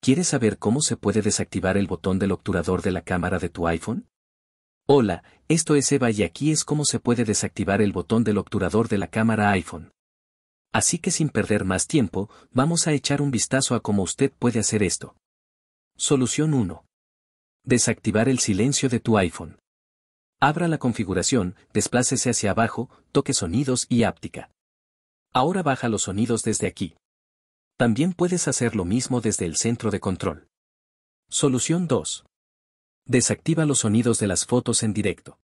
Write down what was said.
¿Quieres saber cómo se puede desactivar el botón del obturador de la cámara de tu iPhone? Hola, esto es Eva y aquí es cómo se puede desactivar el botón del obturador de la cámara iPhone. Así que sin perder más tiempo, vamos a echar un vistazo a cómo usted puede hacer esto. Solución 1. Desactivar el silencio de tu iPhone. Abra la configuración, desplácese hacia abajo, toque sonidos y áptica. Ahora baja los sonidos desde aquí. También puedes hacer lo mismo desde el centro de control. Solución 2. Desactiva los sonidos de las fotos en directo.